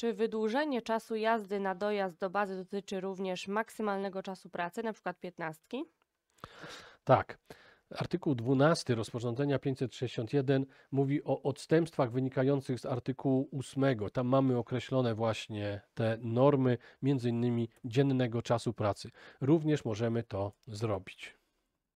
Czy wydłużenie czasu jazdy na dojazd do bazy dotyczy również maksymalnego czasu pracy, np. 15? Tak. Artykuł 12 rozporządzenia 561 mówi o odstępstwach wynikających z artykułu 8. Tam mamy określone właśnie te normy, między innymi dziennego czasu pracy. Również możemy to zrobić.